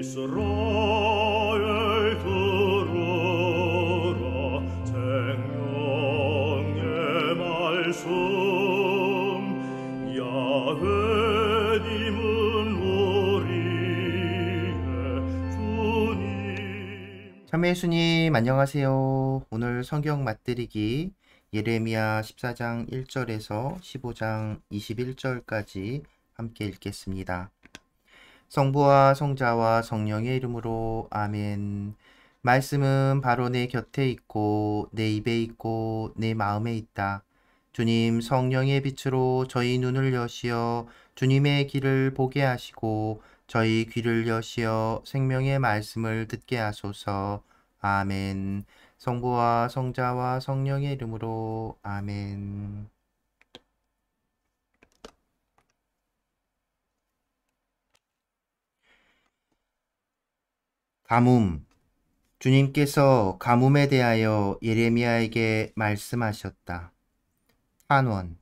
이스참 예수님 안녕하세요. 오늘 성경 맛들이기 예레미야 14장 1절에서 15장 21절까지 함께 읽겠습니다. 성부와 성자와 성령의 이름으로 아멘. 말씀은 바로 내 곁에 있고 내 입에 있고 내 마음에 있다. 주님 성령의 빛으로 저희 눈을 여시어 주님의 길을 보게 하시고 저희 귀를 여시어 생명의 말씀을 듣게 하소서. 아멘. 성부와 성자와 성령의 이름으로 아멘. 가뭄 주님께서 가뭄에 대하여 예레미야에게 말씀하셨다. 한원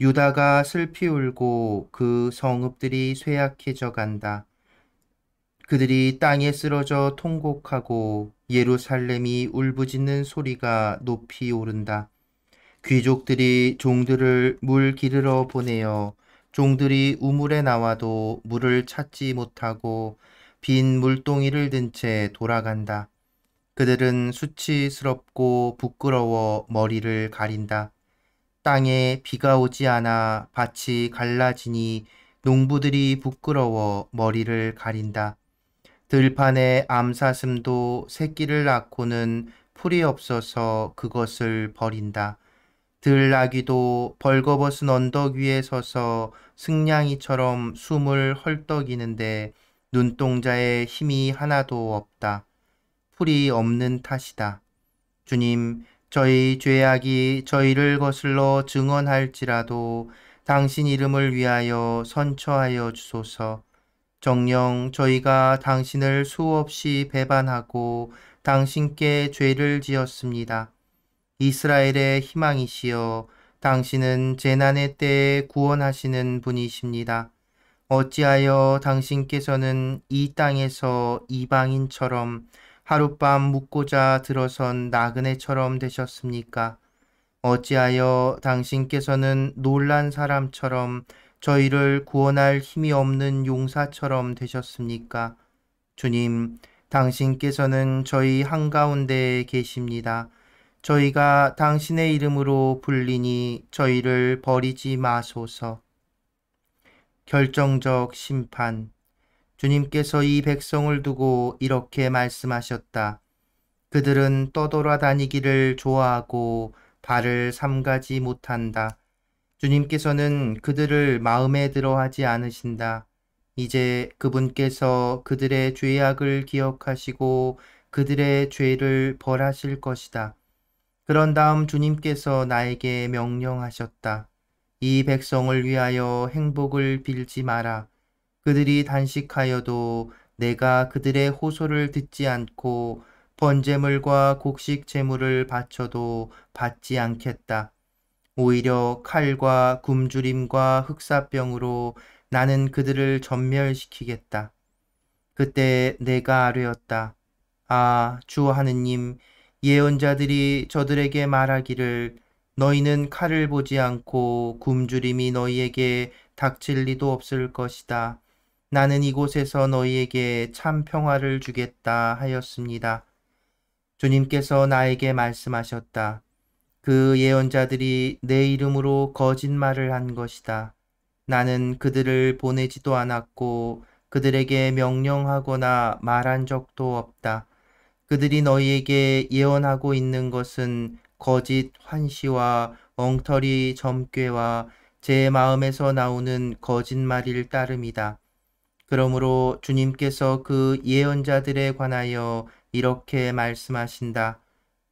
유다가 슬피 울고 그 성읍들이 쇠약해져 간다. 그들이 땅에 쓰러져 통곡하고 예루살렘이 울부짖는 소리가 높이 오른다. 귀족들이 종들을 물 기르러 보내어 종들이 우물에 나와도 물을 찾지 못하고 빈 물동이를 든 채 돌아간다. 그들은 수치스럽고 부끄러워 머리를 가린다. 땅에 비가 오지 않아 밭이 갈라지니 농부들이 부끄러워 머리를 가린다. 들판에 암사슴도 새끼를 낳고는 풀이 없어서 그것을 버린다. 들나귀도 벌거벗은 언덕 위에 서서 승냥이처럼 숨을 헐떡이는데 눈동자에 힘이 하나도 없다. 풀이 없는 탓이다. 주님, 저희 죄악이 저희를 거슬러 증언할지라도 당신 이름을 위하여 선처하여 주소서. 정령 저희가 당신을 수없이 배반하고 당신께 죄를 지었습니다. 이스라엘의 희망이시여 당신은 재난의 때에 구원하시는 분이십니다. 어찌하여 당신께서는 이 땅에서 이방인처럼 하룻밤 묵고자 들어선 나그네처럼 되셨습니까? 어찌하여 당신께서는 놀란 사람처럼 저희를 구원할 힘이 없는 용사처럼 되셨습니까? 주님, 당신께서는 저희 한가운데 에 계십니다. 저희가 당신의 이름으로 불리니 저희를 버리지 마소서. 결정적 심판. 주님께서 이 백성을 두고 이렇게 말씀하셨다. 그들은 떠돌아다니기를 좋아하고 발을 삼가지 못한다. 주님께서는 그들을 마음에 들어 하지 않으신다. 이제 그분께서 그들의 죄악을 기억하시고 그들의 죄를 벌하실 것이다. 그런 다음 주님께서 나에게 명령하셨다. 이 백성을 위하여 행복을 빌지 마라. 그들이 단식하여도 내가 그들의 호소를 듣지 않고 번제물과 곡식 제물을 바쳐도 받지 않겠다. 오히려 칼과 굶주림과 흑사병으로 나는 그들을 전멸시키겠다. 그때 내가 아뢰었다. 아, 주 하느님, 예언자들이 저들에게 말하기를 너희는 칼을 보지 않고 굶주림이 너희에게 닥칠 리도 없을 것이다. 나는 이곳에서 너희에게 참 평화를 주겠다 하였습니다. 주님께서 나에게 말씀하셨다. 그 예언자들이 내 이름으로 거짓말을 한 것이다. 나는 그들을 보내지도 않았고 그들에게 명령하거나 말한 적도 없다. 그들이 너희에게 예언하고 있는 것은 거짓 환시와 엉터리 점괘와 제 마음에서 나오는 거짓말일 따름이다. 그러므로 주님께서 그 예언자들에 관하여 이렇게 말씀하신다.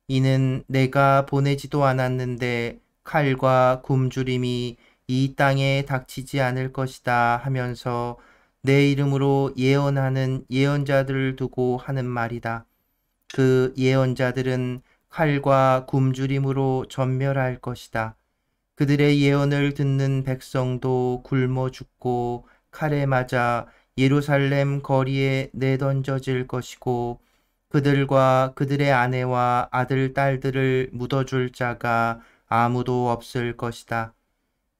이는 내가 보내지도 않았는데 칼과 굶주림이 이 땅에 닥치지 않을 것이다 하면서 내 이름으로 예언하는 예언자들을 두고 하는 말이다. 그 예언자들은 칼과 굶주림으로 전멸할 것이다. 그들의 예언을 듣는 백성도 굶어 죽고 칼에 맞아 예루살렘 거리에 내던져질 것이고 그들과 그들의 아내와 아들, 딸들을 묻어줄 자가 아무도 없을 것이다.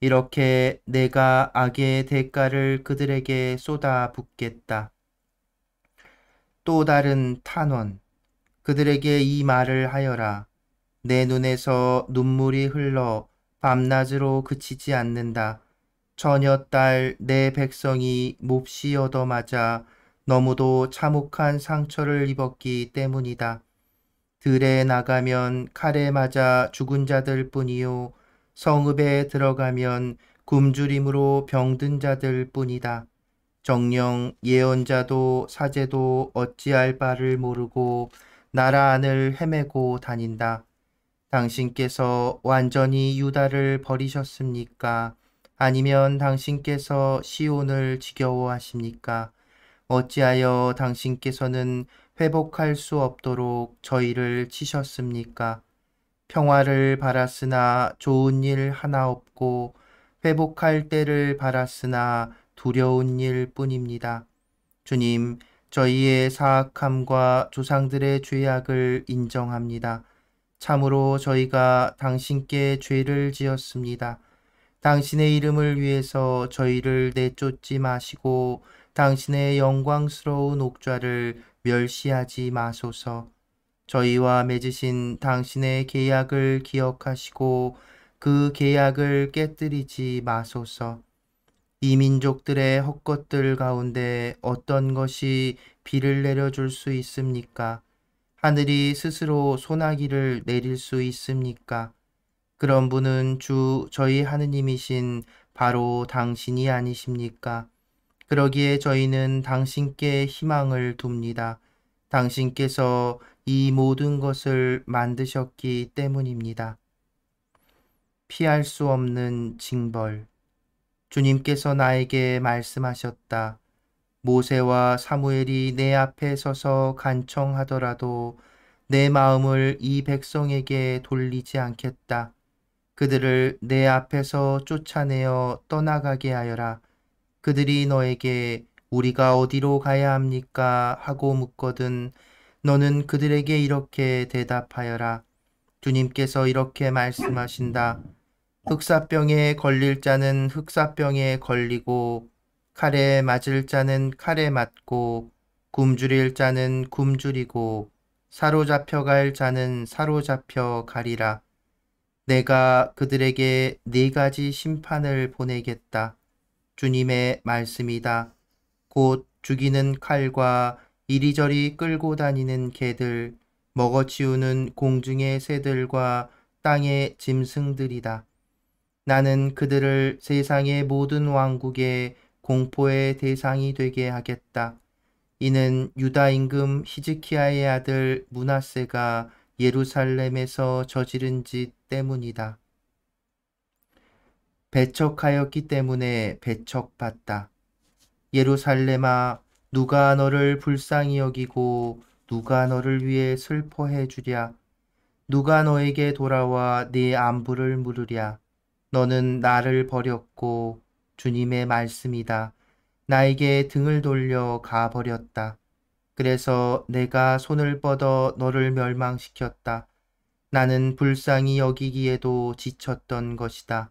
이렇게 내가 악의 대가를 그들에게 쏟아 붓겠다. 또 다른 탄원. 그들에게 이 말을 하여라. 내 눈에서 눈물이 흘러 밤낮으로 그치지 않는다. 처녀 딸 내 백성이 몹시 얻어맞아 너무도 참혹한 상처를 입었기 때문이다. 들에 나가면 칼에 맞아 죽은 자들 뿐이요. 성읍에 들어가면 굶주림으로 병든 자들 뿐이다. 정령 예언자도 사제도 어찌할 바를 모르고 나라 안을 헤매고 다닌다. 당신께서 완전히 유다를 버리셨습니까? 아니면 당신께서 시온을 지겨워하십니까? 어찌하여 당신께서는 회복할 수 없도록 저희를 치셨습니까? 평화를 바랐으나 좋은 일 하나 없고 회복할 때를 바랐으나 두려운 일 뿐입니다. 주님, 저희의 사악함과 조상들의 죄악을 인정합니다. 참으로 저희가 당신께 죄를 지었습니다. 당신의 이름을 위해서 저희를 내쫓지 마시고 당신의 영광스러운 옥좌를 멸시하지 마소서. 저희와 맺으신 당신의 계약을 기억하시고 그 계약을 깨뜨리지 마소서. 이민족들의 헛것들 가운데 어떤 것이 비를 내려줄 수 있습니까? 하늘이 스스로 소나기를 내릴 수 있습니까? 그런 분은 주 저희 하느님이신 바로 당신이 아니십니까? 그러기에 저희는 당신께 희망을 둡니다. 당신께서 이 모든 것을 만드셨기 때문입니다. 피할 수 없는 징벌 주님께서 나에게 말씀하셨다. 모세와 사무엘이 내 앞에 서서 간청하더라도 내 마음을 이 백성에게 돌리지 않겠다. 그들을 내 앞에서 쫓아내어 떠나가게 하여라. 그들이 너에게 우리가 어디로 가야 합니까? 하고 묻거든 너는 그들에게 이렇게 대답하여라. 주님께서 이렇게 말씀하신다. 흑사병에 걸릴 자는 흑사병에 걸리고 칼에 맞을 자는 칼에 맞고 굶주릴 자는 굶주리고 사로잡혀 갈 자는 사로잡혀 가리라. 내가 그들에게 네 가지 심판을 보내겠다. 주님의 말씀이다. 곧 죽이는 칼과 이리저리 끌고 다니는 개들, 먹어치우는 공중의 새들과 땅의 짐승들이다. 나는 그들을 세상의 모든 왕국의 공포의 대상이 되게 하겠다. 이는 유다 임금 히즈키야의 아들 문하세가 예루살렘에서 저지른 짓 때문이다. 배척하였기 때문에 배척받다. 예루살렘아 누가 너를 불쌍히 여기고 누가 너를 위해 슬퍼해 주랴. 누가 너에게 돌아와 네 안부를 물으랴. 너는 나를 버렸고 주님의 말씀이다. 나에게 등을 돌려 가버렸다. 그래서 내가 손을 뻗어 너를 멸망시켰다. 나는 불쌍히 여기기에도 지쳤던 것이다.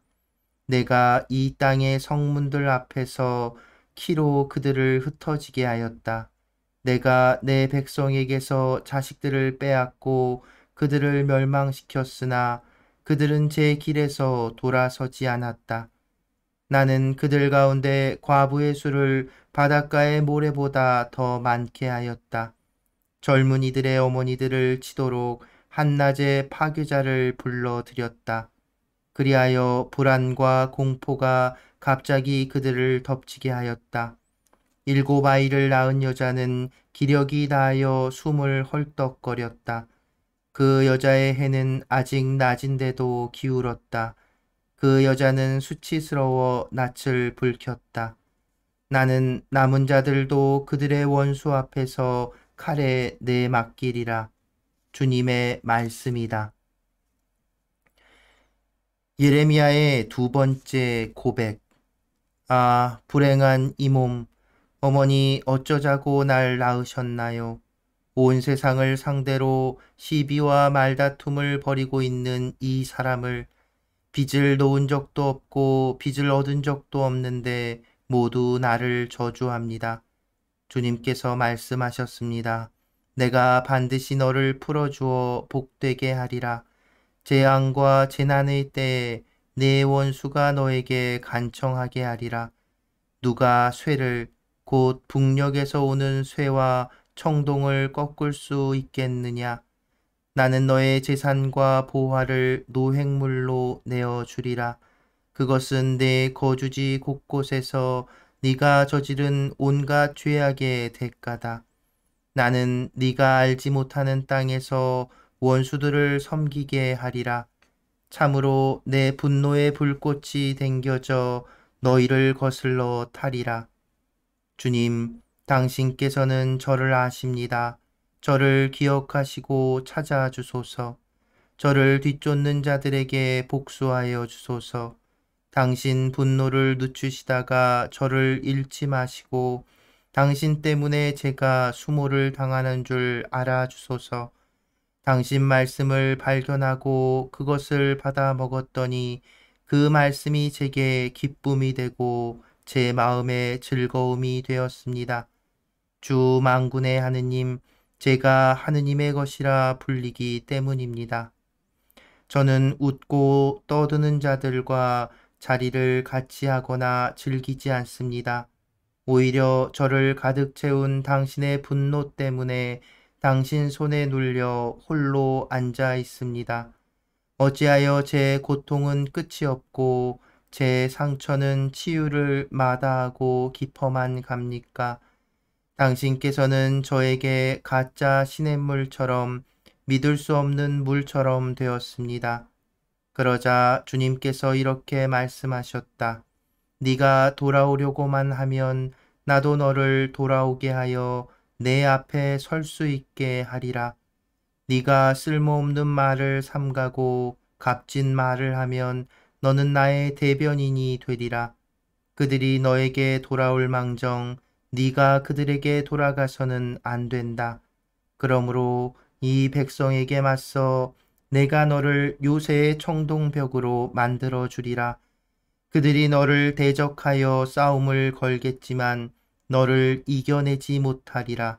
내가 이 땅의 성문들 앞에서 키로 그들을 흩어지게 하였다. 내가 내 백성에게서 자식들을 빼앗고 그들을 멸망시켰으나 그들은 제 길에서 돌아서지 않았다. 나는 그들 가운데 과부의 수를 바닷가의 모래보다 더 많게 하였다. 젊은이들의 어머니들을 치도록 한낮에 파괴자를 불러들였다. 그리하여 불안과 공포가 갑자기 그들을 덮치게 하였다. 일곱 아이를 낳은 여자는 기력이 다하여 숨을 헐떡거렸다. 그 여자의 해는 아직 낮인데도 기울었다. 그 여자는 수치스러워 낯을 불켰다. 나는 남은 자들도 그들의 원수 앞에서 칼에 내맡기리라. 주님의 말씀이다. 예레미야의 두 번째 고백. 아, 불행한 이 몸, 어머니 어쩌자고 날 낳으셨나요? 온 세상을 상대로 시비와 말다툼을 벌이고 있는 이 사람을 빚을 놓은 적도 없고 빚을 얻은 적도 없는데 모두 나를 저주합니다. 주님께서 말씀하셨습니다. 내가 반드시 너를 풀어주어 복되게 하리라. 재앙과 재난의 때에 내 원수가 너에게 간청하게 하리라. 누가 쇠를 곧 북녘에서 오는 쇠와 청동을 꺾을 수 있겠느냐? 나는 너의 재산과 보화를 노획물로 내어 주리라. 그것은 내 거주지 곳곳에서 네가 저지른 온갖 죄악의 대가다. 나는 네가 알지 못하는 땅에서 원수들을 섬기게 하리라. 참으로 내 분노의 불꽃이 댕겨져 너희를 거슬러 타리라. 주님, 당신께서는 저를 아십니다. 저를 기억하시고 찾아 주소서. 저를 뒤쫓는 자들에게 복수하여 주소서. 당신 분노를 늦추시다가 저를 잃지 마시고 당신 때문에 제가 수모를 당하는 줄 알아주소서. 당신 말씀을 발견하고 그것을 받아 먹었더니 그 말씀이 제게 기쁨이 되고 제마음에 즐거움이 되었습니다. 주 망군의 하느님, 제가 하느님의 것이라 불리기 때문입니다. 저는 웃고 떠드는 자들과 자리를 같이 하거나 즐기지 않습니다. 오히려 저를 가득 채운 당신의 분노 때문에 당신 손에 눌려 홀로 앉아 있습니다. 어찌하여 제 고통은 끝이 없고 제 상처는 치유를 마다하고 깊어만 갑니까? 당신께서는 저에게 가짜 시냇물처럼 믿을 수 없는 물처럼 되었습니다. 그러자 주님께서 이렇게 말씀하셨다. 네가 돌아오려고만 하면 나도 너를 돌아오게 하여 내 앞에 설 수 있게 하리라. 네가 쓸모없는 말을 삼가고 값진 말을 하면 너는 나의 대변인이 되리라. 그들이 너에게 돌아올 망정 네가 그들에게 돌아가서는 안 된다. 그러므로 이 백성에게 맞서 내가 너를 요새의 청동벽으로 만들어 주리라. 그들이 너를 대적하여 싸움을 걸겠지만 너를 이겨내지 못하리라.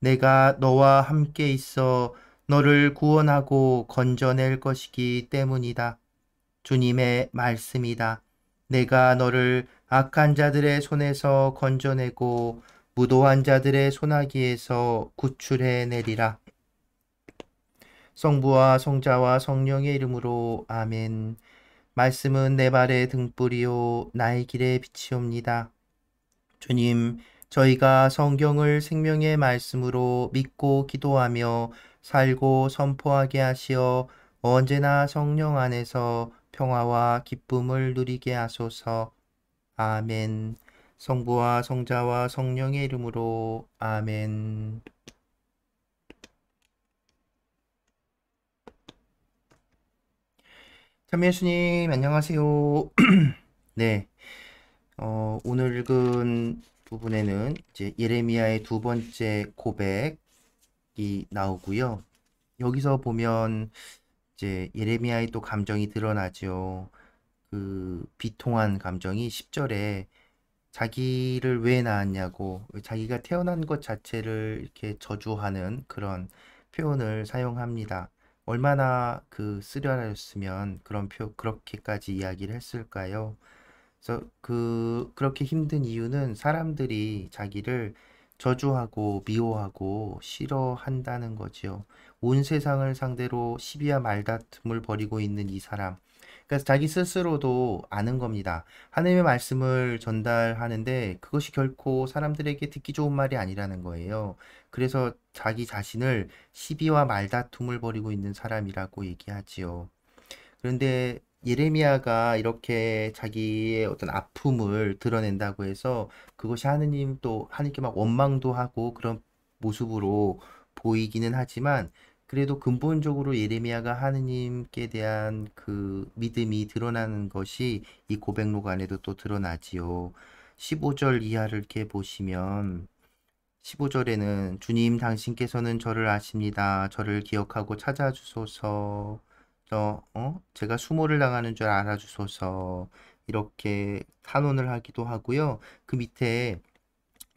내가 너와 함께 있어 너를 구원하고 건져낼 것이기 때문이다. 주님의 말씀이다. 내가 너를 악한 자들의 손에서 건져내고 무도한 자들의 손아귀에서 구출해 내리라. 성부와 성자와 성령의 이름으로 아멘. 말씀은 내 발의 등불이요 나의 길의 빛이옵니다. 주님, 저희가 성경을 생명의 말씀으로 믿고 기도하며 살고 선포하게 하시어 언제나 성령 안에서 평화와 기쁨을 누리게 하소서. 아멘. 성부와 성자와 성령의 이름으로 아멘. 참 예수님 안녕하세요. 네. 어, 오늘 읽은 부분에는 이제 예레미야의 두 번째 고백이 나오고요. 여기서 보면 이제 예레미야의 또 감정이 드러나죠. 그 비통한 감정이 10절에 자기를 왜 낳았냐고 자기가 태어난 것 자체를 이렇게 저주하는 그런 표현을 사용합니다. 얼마나 그 쓰려하였으면 그런 표 그렇게까지 이야기를 했을까요? 그래서 그 그렇게 힘든 이유는 사람들이 자기를 저주하고 미워하고 싫어한다는 거지요. 온 세상을 상대로 시비와 말다툼을 벌이고 있는 이 사람, 그래서 자기 스스로도 아는 겁니다. 하나님의 말씀을 전달하는데 그것이 결코 사람들에게 듣기 좋은 말이 아니라는 거예요. 그래서 자기 자신을 시비와 말다툼을 벌이고 있는 사람이라고 얘기하지요. 그런데 예레미야가 이렇게 자기의 어떤 아픔을 드러낸다고 해서 그것이 하느님 또 하느님께 막 원망도 하고 그런 모습으로 보이기는 하지만 그래도 근본적으로 예레미야가 하느님께 대한 그 믿음이 드러나는 것이 이 고백록 안에도 또 드러나지요. 15절 이하를 이렇게 보시면 15절에는 주님 당신께서는 저를 아십니다. 저를 기억하고 찾아주소서. 저, 어? 제가 수모를 당하는 줄 알아주소서. 이렇게 탄원을 하기도 하고요. 그 밑에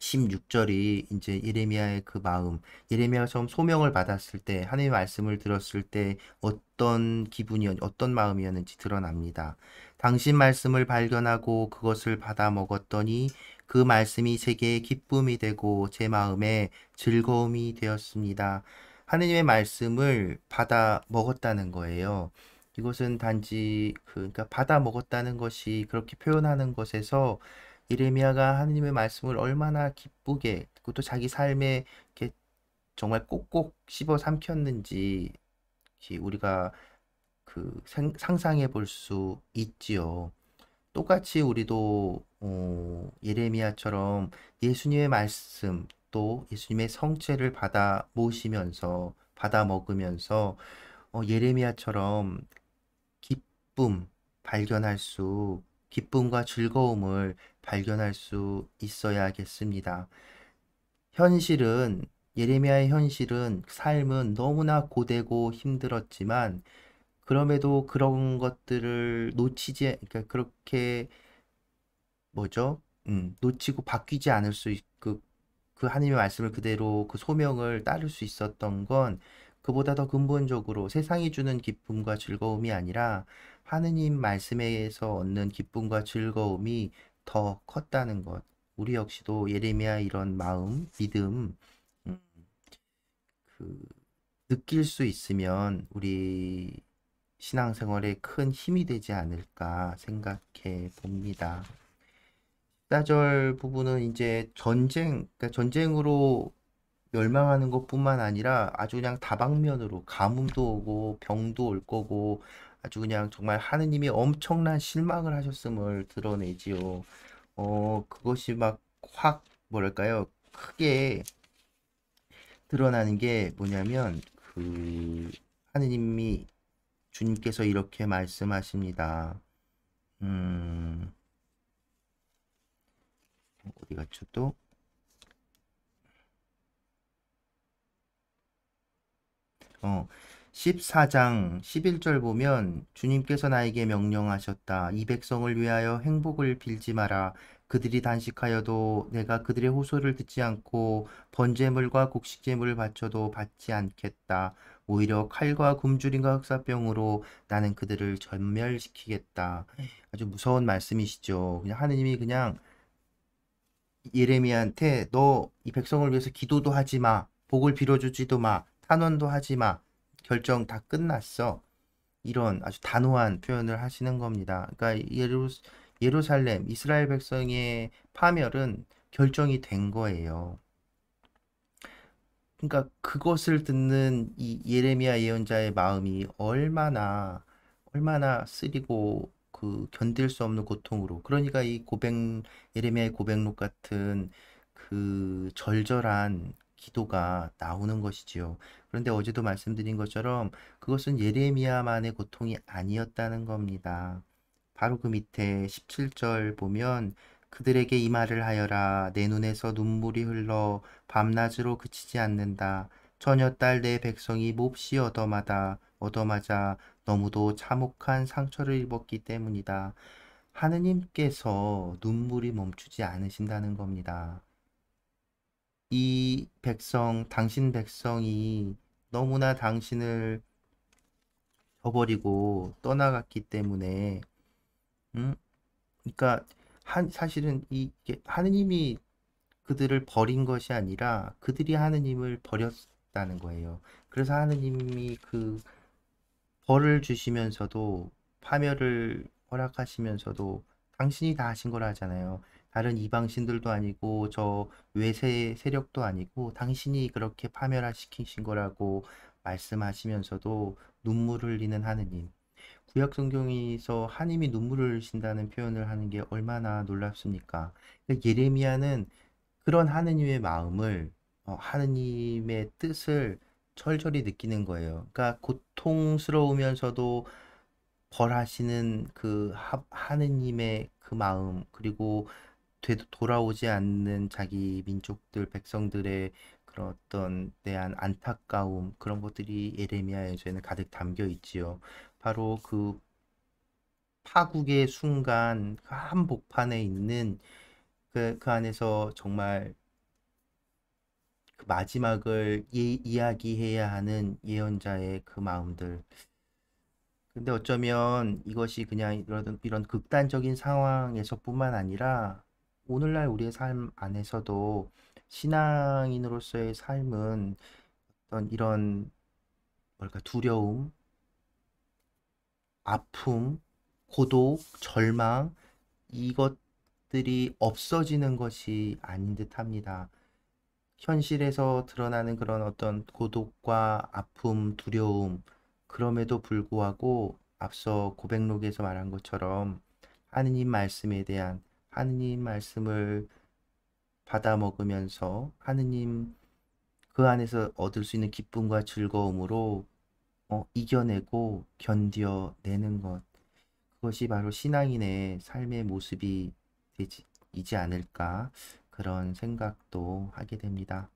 16절이 이제 예레미야의 그 마음, 예레미야가 처음 소명을 받았을 때 하나님의 말씀을 들었을 때 어떤 기분이었, 어떤 마음이었는지 드러납니다. 당신 말씀을 발견하고 그것을 받아 먹었더니 그 말씀이 제게 기쁨이 되고 제 마음에 즐거움이 되었습니다. 하느님의 말씀을 받아 먹었다는 거예요. 이것은 단지 그, 그러니까 받아 먹었다는 것이 그렇게 표현하는 것에서 예레미야가 하느님의 말씀을 얼마나 기쁘게 듣고 또 자기 삶에 이렇게 정말 꼭꼭 씹어 삼켰는지 우리가 그 상상해 볼 수 있지요. 똑같이 우리도 어, 예레미야처럼 예수님의 말씀 또 예수님의 성체를 받아 모시면서 받아 먹으면서 어, 예레미야처럼 기쁨 발견할 수 기쁨과 즐거움을 발견할 수 있어야겠습니다. 현실은 예레미야의 현실은 삶은 너무나 고되고 힘들었지만 그럼에도 그런 것들을 놓치지 그러니까 그렇게 뭐죠? 음, 놓치고 바뀌지 않을 수 있고 그, 그 하나님의 말씀을 그대로 그 소명을 따를 수 있었던 건 그보다 더 근본적으로 세상이 주는 기쁨과 즐거움이 아니라 하느님 말씀에서 얻는 기쁨과 즐거움이 더 컸다는 것. 우리 역시도 예레미야 이런 마음, 믿음, 음, 그 느낄 수 있으면 우리 신앙생활에 큰 힘이 되지 않을까 생각해 봅니다. 14절 부분은 이제 전쟁, 그러니까 전쟁으로 멸망하는 것뿐만 아니라 아주 그냥 다방면으로 가뭄도 오고 병도 올 거고 아주 그냥 정말 하느님이 엄청난 실망을 하셨음을 드러내지요. 어, 그것이 막 확 뭐랄까요? 크게 드러나는 게 뭐냐면 그 하느님이 주님께서 이렇게 말씀하십니다. 음. 어디 갔죠 또? 어, 14장 11절 보면 주님께서 나에게 명령하셨다. 이 백성을 위하여 행복을 빌지 마라. 그들이 단식하여도 내가 그들의 호소를 듣지 않고 번제물과 곡식제물을 바쳐도 받지 않겠다. 오히려 칼과 굶주림과 흑사병으로 나는 그들을 전멸시키겠다. 아주 무서운 말씀이시죠. 그냥 하느님이 그냥 예레미한테너 이 백성을 위해서 기도도 하지 마. 복을 빌어주지도 마. 탄원도 하지 마. 결정 다 끝났어. 이런 아주 단호한 표현을 하시는 겁니다. 그러니까 예루, 예루살렘, 이스라엘 백성의 파멸은 결정이 된 거예요. 그러니까 그것을 듣는 이 예레미야 예언자의 마음이 얼마나 얼마나 쓰리고 그 견딜 수 없는 고통으로 그러니까 이 고백 예레미야의 고백록 같은 그 절절한 기도가 나오는 것이지요. 그런데 어제도 말씀드린 것처럼 그것은 예레미야만의 고통이 아니었다는 겁니다. 바로 그 밑에 17절 보면 그들에게 이 말을 하여라 내 눈에서 눈물이 흘러 밤낮으로 그치지 않는다 처녀 딸내 백성이 몹시 얻어마다 얻어맞아 너무도 참혹한 상처를 입었기 때문이다. 하느님께서 눈물이 멈추지 않으신다는 겁니다. 이 백성, 당신 백성이 너무나 당신을 저버리고 떠나갔기 때문에 음 그러니까 한 사실은 이 하느님이 그들을 버린 것이 아니라 그들이 하느님을 버렸다는 거예요. 그래서 하느님이 그 벌을 주시면서도 파멸을 허락하시면서도 당신이 다 하신 거라 하잖아요. 다른 이방신들도 아니고 저 외세 세력도 아니고 당신이 그렇게 파멸시키신 거라고 말씀하시면서도 눈물을 흘리는 하느님. 구약 성경에서 하느님이 눈물을 흘신다는 표현을 하는 게 얼마나 놀랍습니까? 니까 그러니까 예레미야는 그런 하느님의 마음을 어, 하느님의 뜻을 철저히 느끼는 거예요. 그러니까 고통스러우면서도 벌하시는 그 하느님의 그 마음 그리고 되도 돌아오지 않는 자기 민족들 백성들의 그런 어떤 대한 안타까움 그런 것들이 예레미야에서는 가득 담겨 있지요. 바로 그 파국의 순간 그 한복판에 있는 그, 그 안에서 정말 그 마지막을 예, 이야기해야 하는 예언자의 그 마음들. 근데 어쩌면 이것이 그냥 이런, 이런 극단적인 상황에서뿐만 아니라 오늘날 우리의 삶 안에서도 신앙인으로서의 삶은 어떤 이런 뭘까 두려움, 아픔, 고독, 절망 이것들이 없어지는 것이 아닌 듯합니다. 현실에서 드러나는 그런 어떤 고독과 아픔, 두려움 그럼에도 불구하고 앞서 고백록에서 말한 것처럼 하느님 말씀에 대한 하느님 말씀을 받아 먹으면서 하느님 그 안에서 얻을 수 있는 기쁨과 즐거움으로 어, 이겨내고 견뎌내는 것. 그것이 바로 신앙인의 삶의 모습이 되지, 않을까 그런 생각도 하게 됩니다.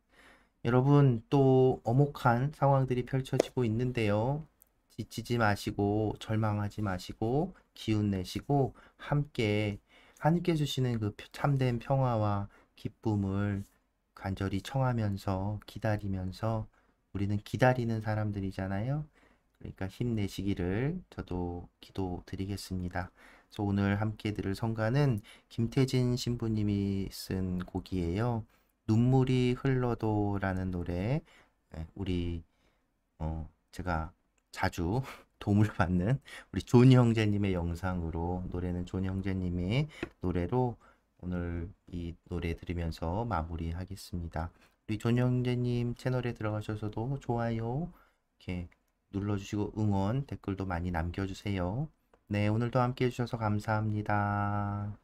여러분 또 어목한 상황들이 펼쳐지고 있는데요. 지치지 마시고 절망하지 마시고 기운 내시고 함께 하나님께 주시는 그 참된 평화와 기쁨을 간절히 청하면서 기다리면서 우리는 기다리는 사람들이잖아요. 그러니까 힘내시기를 저도 기도드리겠습니다. 그래서 오늘 함께 들을 성가는 김태진 신부님이 쓴 곡이에요. 눈물이 흘러도라는 노래 네, 우리 어 제가 자주 도움을 받는 우리 존 형제님의 영상으로 노래는 존 형제님의 노래로 오늘 이 노래 들으면서 마무리하겠습니다. 우리 존 형제님 채널에 들어가셔서도 좋아요 이렇게 눌러주시고 응원 댓글도 많이 남겨주세요. 네 오늘도 함께 해주셔서 감사합니다.